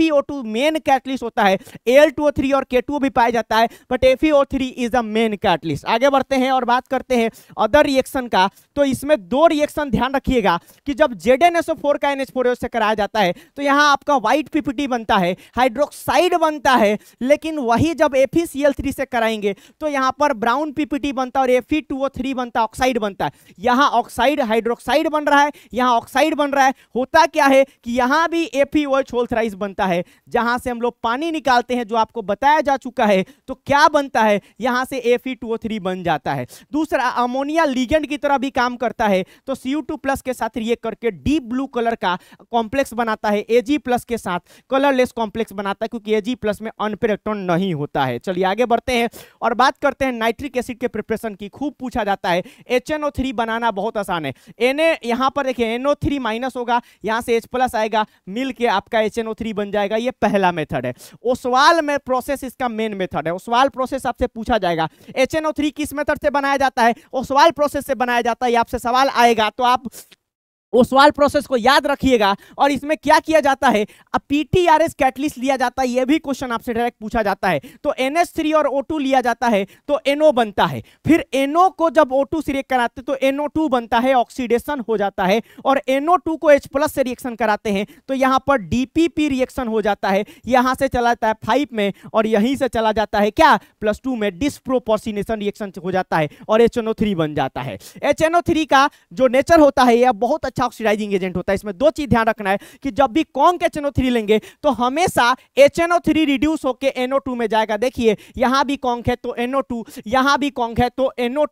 [SPEAKER 1] मेन कैटलिस होता है एल और के भी पाया जाता है but F is a main catalyst आगे बढ़ते हैं और बात करते हैं अदर रिएक्शन का तो इसमें दो रिएक्शन ध्यान रखिएगा कि जब Z N S O four का एन एच फोर से कराया जाता है तो यहाँ आपका व्हाइट पीपीटी बनता है हाइड्रोक्साइड बनता है लेकिन वही जब एफ थ्री से कराएंगे तो यहाँ पर ब्राउन पीपीटी बनता है और एफ थ्री बनता ऑक्साइड बनता है यहाँ ऑक्साइड हाइड्रोक्साइड बन रहा है यहाँ ऑक्साइड बन रहा है होता क्या है कि यहाँ भी एफ ई बनता है जहाँ से हम लोग पानी निकालते हैं जो आपको बताया जा चुका है तो क्या बनता है यहाँ से एफ बन जाता है दूसरा अमोनिया लीगेंड की तरह भी काम काम करता है तो सी टू प्लस के साथ रिएक्ट करके डीप ब्लू कलर का कॉम्प्लेक्स बनाता है एजी प्लस के साथ कलरलेस कॉम्प्लेक्स बनाता है क्योंकि एजी प्लस में अनपेयर नहीं होता है चलिए आगे बढ़ते हैं और बात करते हैं नाइट्रिक एसिड के प्रिपरेशन की खूब पूछा जाता है एच बनाना बहुत आसान है एन यहाँ पर देखिए एन माइनस होगा यहाँ से एच प्लस आएगा मिल के आपका एच बन जाएगा ये पहला मेथड है ओसवाल में प्रोसेस इसका मेन मेथड है ओसवाल प्रोसेस आपसे पूछा जाएगा एच किस मेथड से बनाया जाता है ओसवाल प्रोसेस से बनाया जाता है आपसे सवाल आएगा तो आप ओसवाल प्रोसेस को याद रखिएगा और इसमें क्या किया जाता है अब पीटीआरएस कैटलिस्ट लिया जाता है यह भी क्वेश्चन आपसे डायरेक्ट पूछा जाता है तो थ्री और ओ टू लिया जाता है तो एनओ बनता है फिर एनओ को जब टू से रिएक्ट कराते तो टू बनता है ऑक्सीडेशन हो जाता है और टू को एच प्लस से रिएक्शन कराते हैं तो यहाँ पर पी रिएक्शन हो जाता है यहाँ से चला जाता है फाइव में और यहीं से चला जाता है क्या प्लस टू में डिसप्रोपोर्सिनेशन रिएक्शन हो जाता है और एच बन जाता है एच का जो नेचर होता है यह बहुत अच्छा अच्छा ऑक्सीडाइजिंग एजेंट होता है इसमें दो चीज ध्यान रखना है कि जब भी कॉन्क एच लेंगे तो हमेशा एच रिड्यूस होकर एनओ में जाएगा देखिए यहां भी कॉन्क है तो एनओ टू यहां भी कॉन्क है तो एनओ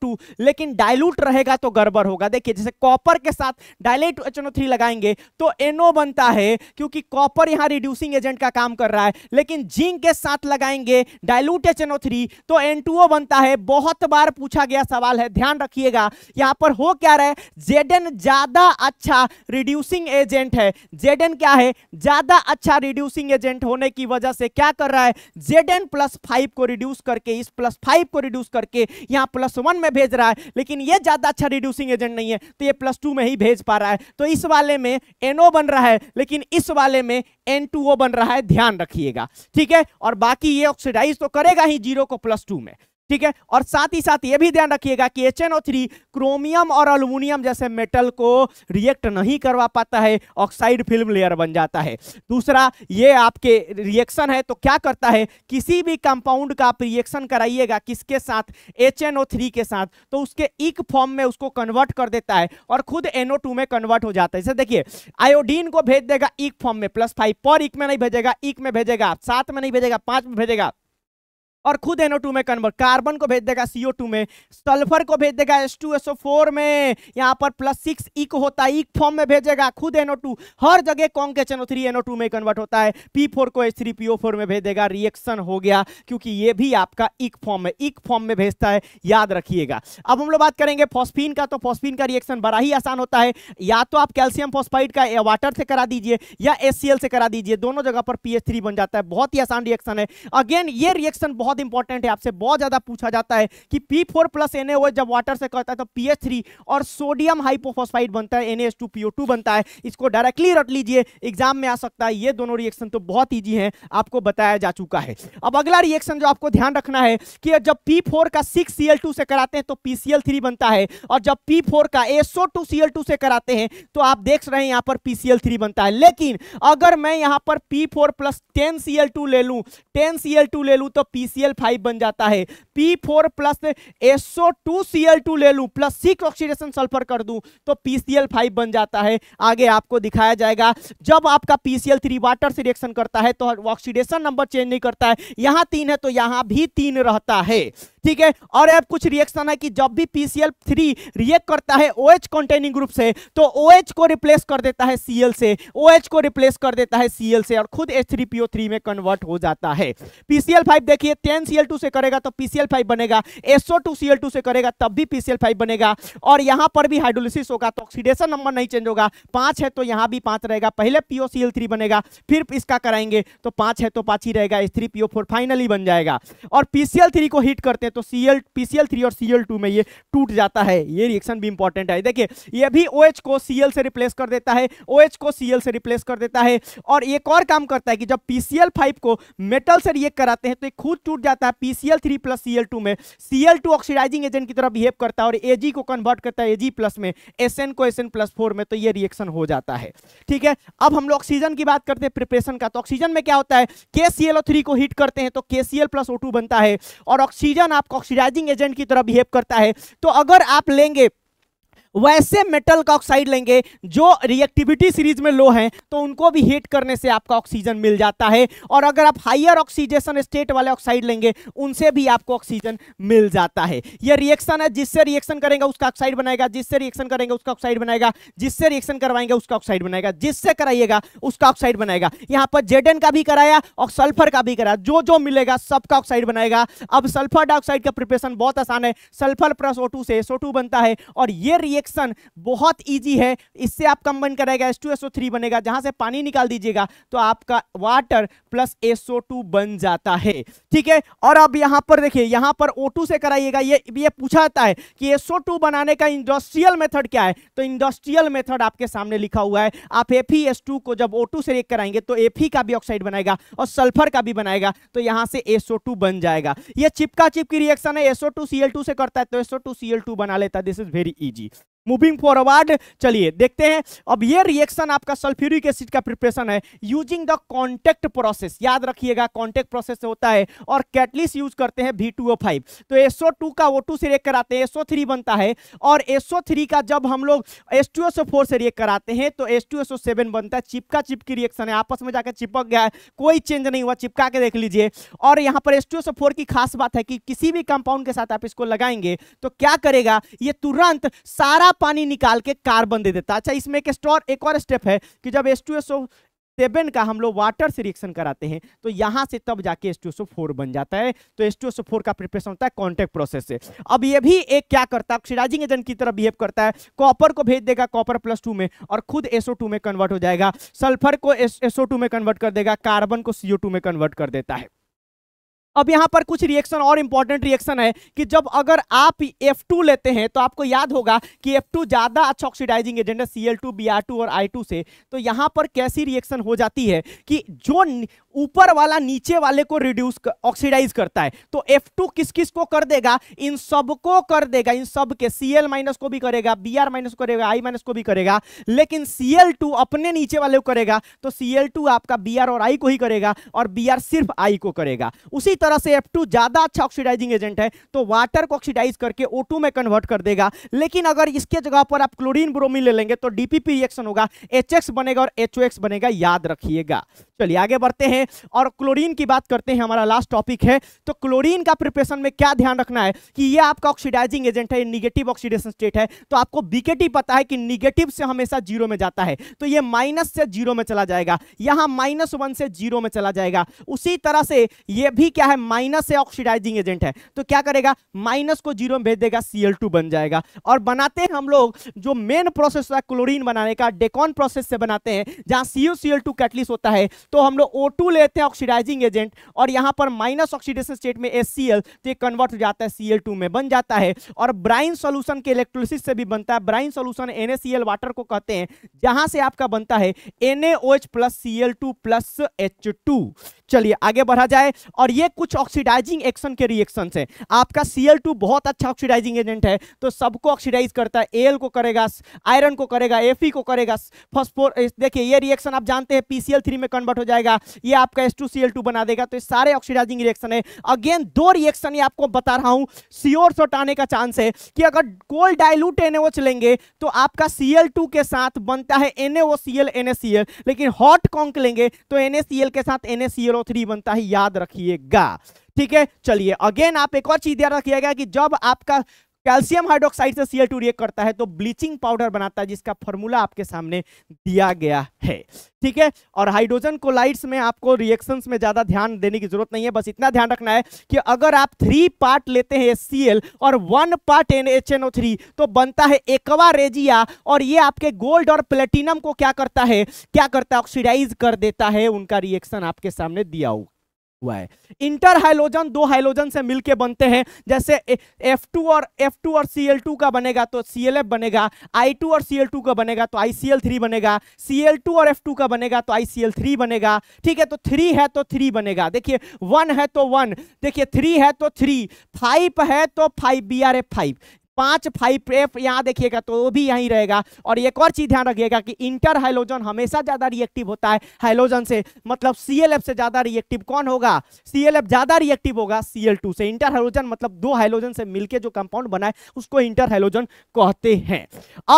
[SPEAKER 1] लेकिन डायलूट रहेगा तो गड़बड़ होगा देखिए जैसे कॉपर के साथ डायलेट एच लगाएंगे तो एनओ बनता है क्योंकि कॉपर यहां रिड्यूसिंग एजेंट का काम कर रहा है लेकिन जिंक के साथ लगाएंगे डायलूट एच तो एन बनता है बहुत बार पूछा गया सवाल है ध्यान रखिएगा यहां पर हो क्या रहा है जेडन ज्यादा अच्छा रिड्यूसिंग एजेंट है जेड क्या है ज़्यादा अच्छा रिड्यूसिंग एजेंट होने की वजह से क्या कर रहा है जेड एन प्लस फाइव को रिड्यूस करके इस प्लस फाइव को रिड्यूस करके यहाँ प्लस वन में भेज रहा है लेकिन ये ज़्यादा अच्छा रिड्यूसिंग एजेंट नहीं है तो ये प्लस टू में ही भेज पा रहा है तो इस वाले में एनओ बन रहा है लेकिन इस वाले में एन बन रहा है ध्यान रखिएगा ठीक है और बाकी ये ऑक्सीडाइज तो करेगा ही जीरो को प्लस टू में ठीक है और साथ ही साथ ये भी ध्यान रखिएगा कि एच थ्री क्रोमियम और अल्मोनियम जैसे मेटल को रिएक्ट नहीं करवा पाता है ऑक्साइड फिल्म लेयर बन जाता है दूसरा ये आपके रिएक्शन है तो क्या करता है किसी भी कंपाउंड का आप रिएक्शन कराइएगा किसके साथ एच थ्री के साथ तो उसके इक फॉर्म में उसको कन्वर्ट कर देता है और खुद एनओ टू में कन्वर्ट हो जाता है जैसे देखिए आयोडीन को भेज देगा इक फॉर्म में प्लस फाइव पर इक में नहीं भेजेगा इक में भेजेगा सात में नहीं भेजेगा पांच में भेजेगा और खुद टू में कन्वर्ट कार्बन को भेज देगा सीओ टू में सल्फर को भेज देगा एस टू एसओ फोर में यहाँ पर प्लस सिक्स इक होता है इक e फॉर्म में भेजेगा खुद टू हर जगह कॉम के थ्री टू में कन्वर्ट होता है पी फोर को थ्री फोर में भेज देगा रिएक्शन हो गया क्योंकि ये भी आपका इक e फॉर्म में इक e फॉर्म में भेजता है याद रखिएगा अब हम लोग बात करेंगे फॉस्फिन का तो फॉस्फिन का रिएक्शन बड़ा ही आसान होता है या तो आप कैल्शियम फॉस्फाइड का वाटर से करा दीजिए या एस से करा दीजिए दोनों जगह पर पी बन जाता है बहुत ही आसान रिएक्शन है अगेन ये रिएक्शन बहुत बहुत इंपॉर्टेंट है आपसे बहुत ज्यादा पूछा जाता है कि पी फोर प्लस एन जब वाटर से करता है तो पी एच थ्री और सोडियम हाइपोफोसफाइड बनता है N H two P O two बनता है इसको डायरेक्टली रट लीजिए एग्जाम में आ सकता है ये दोनों रिएक्शन तो बहुत ईजी है आपको बताया जा चुका है अब अगला रिएक्शन जो आपको ध्यान रखना है कि जब पी फोर का सिक्स सी एल टू से कराते हैं तो पी सी एल थ्री बनता है और जब पी फोर का SO two C L two से कराते हैं तो आप देख रहे हैं यहाँ पर पी सी एल थ्री बनता है लेकिन अगर मैं यहाँ पर P four plus ten C L two ले लूँ टेन सी एल टू ले लूँ तो पी सी फाइव बन जाता है फोर प्लस टू ले लू प्लस सिक्स ऑक्सीडेशन सल्फर कर दू तो पीसीएल फाइव बन जाता है आगे आपको दिखाया जाएगा जब आपका पीसीएल थ्री वाटर से रिएक्शन करता है तो ऑक्सीडेशन नंबर चेंज नहीं करता है यहां तीन है तो यहां भी तीन रहता है ठीक है और अब कुछ रिएक्शन है कि जब भी पीसीएल थ्री रिएक्ट करता है एच कंटेनिंग ग्रुप से तो एच को रिप्लेस कर देता है सीएल से एच को रिप्लेस कर देता है सीएल से और खुद एच थ्री ओ थ्री में कन्वर्ट हो जाता है पीसीएल फाइव देखिए टेन एल टू से करेगा तो पीसीएल फाइव बनेगा एसओ टू एल टू से करेगा तब भी पीसीएल फाइव बनेगा और यहाँ पर भी हाइड्रोलिसिस होगा तो ऑक्सीडेशन नंबर नहीं चेंज होगा पांच है तो यहाँ भी पांच रहेगा पहले सी एल थ्री बनेगा फिर इसका कराएंगे तो पांच है तो पांच ही रहेगा S three O four finally बन जाएगा और पीसीएल थ्री को हीट करते तो सीएल पीसीएल थ्री और सीएल टू में ये टूट जाता है ये रिएक्शन भी इंपॉर्टेंट है देखिए ये भी ओ OH को सीएल से रिप्लेस कर देता है ओ OH को सीएल से रिप्लेस कर देता है और एक और काम करता है कि जब पीसीएल फाइव को मेटल से रिएक्ट कराते हैं तो ये खुद टूट जाता है PCL three plus CL two में सीएल टू ऑक्सीडाइजिंग एजेंट की तरह बिहेव करता है और एजी को कन्वर्ट करता है ए जी प्लस में एस को एस प्लस फोर में तो ये रिएक्शन हो जाता है ठीक है अब हम लोग ऑक्सीजन की बात करते हैं प्रिपरेशन का तो ऑक्सीजन में क्या होता है के को हीट करते हैं तो के प्लस बनता है और ऑक्सीजन आप ऑक्सीडाइजिंग एजेंट की तरह बिहेव करता है तो अगर आप लेंगे वैसे मेटल का ऑक्साइड लेंगे जो रिएक्टिविटी सीरीज में लो हैं तो उनको भी हीट करने से आपका ऑक्सीजन मिल जाता है और अगर आप हाइयर ऑक्सीजेशन स्टेट वाले ऑक्साइड लेंगे उनसे भी आपको ऑक्सीजन मिल जाता है यह रिएक्शन है जिससे रिएक्शन करेंगे उसका ऑक्साइड बनाएगा जिससे रिएक्शन करेंगे उसका ऑक्साइड बनाएगा जिससे रिएक्शन करवाएंगे उसका ऑक्साइड बनाएगा जिससे कराइएगा उसका ऑक्साइड बनाएगा यहाँ पर जेडन का भी कराया और सल्फर का भी कराया जो जो मिलेगा सबका ऑक्साइड बनाएगा अब सल्फर डाइऑक्साइड का प्रिपरेशन बहुत आसान है सल्फर प्लस ओ से एसओ बनता है और ये रिएक्शन रिएक्शन बहुत इजी है इससे आप कंबाइन करेगा एस टू थ्री बनेगा जहां से पानी निकाल दीजिएगा तो आपका वाटर प्लस एस बन जाता है ठीक है और अब यहां पर देखिए यहां पर ओ टू से कराइएगा ये ये पूछा जाता है कि एस बनाने का इंडस्ट्रियल मेथड क्या है तो इंडस्ट्रियल मेथड आपके सामने लिखा हुआ है आप एफ ई एस टू को जब ओ टू से रिएक्ट कराएंगे तो एफ ई का भी ऑक्साइड बनाएगा और सल्फर का भी बनाएगा तो यहां से एस बन जाएगा ये चिपका चिपकी रिएक्शन है SO two C L two से करता है तो SO two C L two बना लेता है this is very easy moving forward चलिए देखते हैं अब ये रिएक्शन आपका सल्फ्यूरिक एसिड का प्रिपरेशन है यूजिंग द कॉन्टेक्ट प्रोसेस याद रखिएगा कॉन्टेक्ट प्रोसेस होता है और कैटलिस यूज करते हैं भी टू ओ फाइव तो एसओ का ओ से रिएक्ट कराते हैं एसओ बनता है और थ्री का जब हम लोग एस टू फोर से रिएक्ट कराते हैं तो एस टू सेवन बनता है चिपका चिपकी रिएक्शन है आपस में जाकर चिपक गया है कोई चेंज नहीं हुआ चिपका के देख लीजिए और यहाँ पर एस टू एस फोर की खास बात है कि किसी भी कंपाउंड के साथ आप इसको लगाएंगे तो क्या करेगा ये तुरंत सारा सारा पानी निकाल के कार्बन दे देता अच्छा इसमें एक स्टोर एक और स्टेप है कि जब एस टू सेवन का हम लोग वाटर से रिएक्शन कराते हैं तो यहाँ से तब जाके एस टू फोर बन जाता है तो एस टू फोर का प्रिपरेशन होता है कॉन्टेक्ट प्रोसेस से अब ये भी एक क्या करता है ऑक्सीडाइजिंग एजेंट की तरह बिहेव करता है कॉपर को भेज देगा कॉपर प्लस टू में और खुद एसओ टू में कन्वर्ट हो जाएगा सल्फर को एसओ में कन्वर्ट कर देगा कार्बन को सीओ में कन्वर्ट कर देता है अब यहाँ पर कुछ रिएक्शन और इंपॉर्टेंट रिएक्शन है कि जब अगर आप F2 लेते हैं तो आपको याद होगा कि F2 ज़्यादा अच्छा ऑक्सीडाइजिंग एजेंट है Cl2, Br2 और I2 से तो यहाँ पर कैसी रिएक्शन हो जाती है कि जो ऊपर वाला नीचे वाले को रिड्यूस ऑक्सीडाइज करता है तो F2 किस किस को कर देगा इन सबको कर देगा इन सब के Cl माइनस को भी करेगा Br माइनस करेगा I माइनस को भी करेगा लेकिन Cl2 अपने नीचे वाले को करेगा तो Cl2 आपका Br और I को ही करेगा और Br सिर्फ I को करेगा उसी तरह से F2 ज्यादा अच्छा ऑक्सीडाइजिंग एजेंट है तो वाटर को ऑक्सीडाइज करके टू में कन्वर्ट कर देगा लेकिन अगर इसके जगह पर आप क्लोरीन ब्रोमी ले लेंगे तो डीपीपी रिएक्शन होगा एच बनेगा और एच बनेगा याद रखिएगा चलिए आगे बढ़ते हैं हैं और क्लोरीन की बात करते हैं हमारा लास्ट टॉपिक है तो क्लोरीन का प्रिपरेशन में क्या ध्यान रखना है कि ये आपका ऑक्सीडाइजिंग एजेंट है निगेटिव ऑक्सीडेशन स्टेट है तो आपको बीकेटी पता है कि निगेटिव से हमेशा जीरो में जाता है तो ये माइनस से जीरो में चला जाएगा यहाँ माइनस वन से जीरो में चला जाएगा उसी तरह से ये भी क्या है माइनस से ऑक्सीडाइजिंग एजेंट है तो क्या करेगा माइनस को जीरो में भेज देगा सी बन जाएगा और बनाते हैं हम लोग जो मेन प्रोसेस क्लोरीन बनाने का डेकॉन प्रोसेस से बनाते हैं जहां सी ओ सी होता है तो हम लोग ओ लेते हैं ऑक्सीडाइजिंग एजेंट और यहाँ पर माइनस ऑक्सीडेशन स्टेट में एस तो ये कन्वर्ट हो जाता है सी में बन जाता है और ब्राइन सोल्यूशन के इलेक्ट्रोलिसिस से भी बनता है ब्राइन सोल्यूशन एन वाटर को कहते हैं जहाँ से आपका बनता है N A O H plus C L two plus H two चलिए आगे बढ़ा जाए और ये कुछ ऑक्सीडाइजिंग एक्शन के रिएक्शन है आपका टू बहुत अच्छा ऑक्सीडाइजिंग एजेंट है तो सबको ऑक्सीडाइज करता है एल को करेगा आयरन को करेगा एफ को करेगा फॉस्फोर देखिए ये रिएक्शन आप जानते हैं पीसीएल में कन्वर्ट हो जाएगा ये आपका एस टू बना देगा तो ये सारे ऑक्सीडाइजिंग रिएक्शन है अगेन दो रिएक्शन ये आपको बता रहा हूँ सियोर सटाने का चांस है कि अगर कोल्ड एन एच लेंगे तो आपका सीएल के साथ बनता है सी एल लेकिन हॉट कॉन्क लेंगे तो एल के साथ एनएसएल जीरो थ्री बनता है याद रखिएगा ठीक है चलिए अगेन आप एक और चीज ध्यान रखिएगा कि जब आपका कैल्शियम हाइड्रोक्साइड से सीएल टू रिएक्ट करता है तो ब्लीचिंग पाउडर बनाता है जिसका फॉर्मूला आपके सामने दिया गया है ठीक है और हाइड्रोजन कोलाइड्स में आपको रिएक्शन में ज्यादा ध्यान देने की जरूरत नहीं है बस इतना ध्यान रखना है कि अगर आप थ्री पार्ट लेते हैं एल और वन पार्ट एन एच तो बनता है एकवा रेजिया और ये आपके गोल्ड और प्लेटिनम को क्या करता है क्या करता है ऑक्सीडाइज कर देता है उनका रिएक्शन आपके सामने दिया हुआ વાય ઇન્ટર હાઇલોજન દો હાઇલોજન સે মিল કે બનતે હે જસે f2 ઓર f2 ઓર cl2 કા બનેગા તો clf બનેગા i2 ઓર cl2 કા બનેગા તો icl3 બનેગા cl2 ઓર f2 કા બનેગા તો icl3 બનેગા ઠીક હે તો 3 હે તો 3 બનેગા દેખીએ 1 હે તો 1 દેખીએ 3 હે તો 3 5 હે તો 5 brf5 पांच फाइव एफ यहाँ देखिएगा तो वो भी यहीं रहेगा और एक और चीज ध्यान रखिएगा कि इंटर हाइलोजन हमेशा ज्यादा रिएक्टिव होता है हाइलोजन से मतलब सी से ज्यादा रिएक्टिव कौन होगा सी ज्यादा रिएक्टिव होगा सी से इंटर हाइलोजन मतलब दो हाइलोजन से मिलकर जो कंपाउंड बनाए उसको इंटर हाइलोजन कहते हैं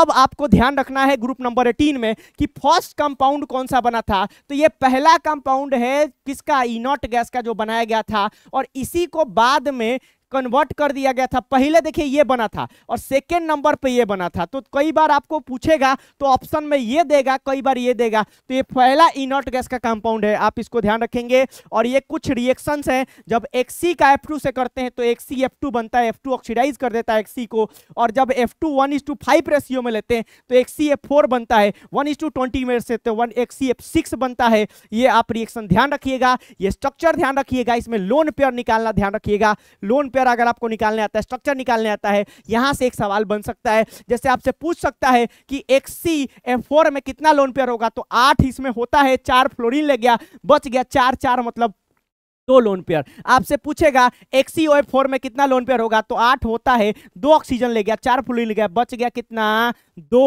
[SPEAKER 1] अब आपको ध्यान रखना है ग्रुप नंबर एटीन में कि फर्स्ट कंपाउंड कौन सा बना था तो ये पहला कंपाउंड है किसका इनॉट e गैस का जो बनाया गया था और इसी को बाद में कन्वर्ट कर दिया गया था पहले देखिए ये बना था और सेकेंड नंबर पे ये बना था तो कई बार आपको पूछेगा तो ऑप्शन में ये देगा कई बार ये देगा तो ये पहला इनर्ट गैस का कंपाउंड है आप इसको ध्यान रखेंगे और ये कुछ रिएक्शन है जब एक्सी का एफ से करते हैं तो एक्सी एफ बनता है एफ ऑक्सीडाइज कर देता है एक्स को और जब F two one is to five ratio में लेते हैं तो एक्सी एफ फोर बनता है वन इज टू ट्वेंटी में से तो वन एक्सी बनता है ये आप रिएक्शन ध्यान रखिएगा ये स्ट्रक्चर ध्यान रखिएगा इसमें लोन पेयर निकालना ध्यान रखिएगा लोन पेयर अगर आपको निकालने आता है स्ट्रक्चर निकालने आता है यहां से एक सवाल बन सकता है जैसे आपसे पूछ सकता है कि एक सी एफ में कितना लोन पेयर होगा तो आठ इसमें होता है चार फ्लोरिन ले गया बच गया चार चार मतलब दो लोन पेयर आपसे पूछेगा एक्सी फोर में कितना लोन पेयर होगा तो आठ होता है दो ऑक्सीजन ले गया चार फुल ले गया बच गया कितना दो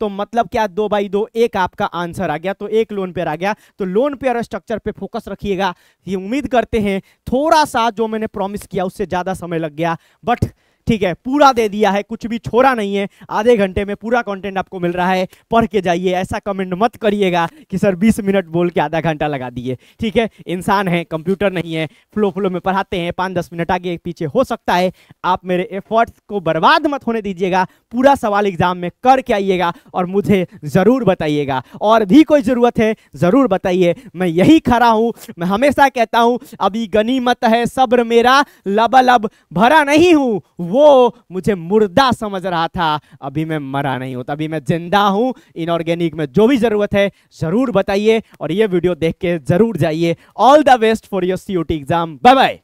[SPEAKER 1] तो मतलब क्या दो बाई दो एक आपका आंसर आ गया तो एक लोन पेयर आ गया तो लोन पेयर स्ट्रक्चर पे फोकस रखिएगा ये उम्मीद करते हैं थोड़ा सा जो मैंने प्रॉमिस किया उससे ज़्यादा समय लग गया बट ठीक है पूरा दे दिया है कुछ भी छोड़ा नहीं है आधे घंटे में पूरा कंटेंट आपको मिल रहा है पढ़ के जाइए ऐसा कमेंट मत करिएगा कि सर 20 मिनट बोल के आधा घंटा लगा दिए ठीक है इंसान है कंप्यूटर नहीं है फ्लो फ्लो में पढ़ाते हैं पाँच दस मिनट आगे पीछे हो सकता है आप मेरे एफर्ट्स को बर्बाद मत होने दीजिएगा पूरा सवाल एग्जाम में करके आइएगा और मुझे ज़रूर बताइएगा और भी कोई ज़रूरत है ज़रूर बताइए मैं यही खड़ा हूँ मैं हमेशा कहता हूँ अभी गनीमत है सब्र मेरा लबालब भरा नहीं हूँ वो मुझे मुर्दा समझ रहा था अभी मैं मरा नहीं होता अभी मैं जिंदा हूं इनऑर्गेनिक में जो भी जरूरत है जरूर बताइए और ये वीडियो देख के जरूर जाइए all the best for your C exam bye bye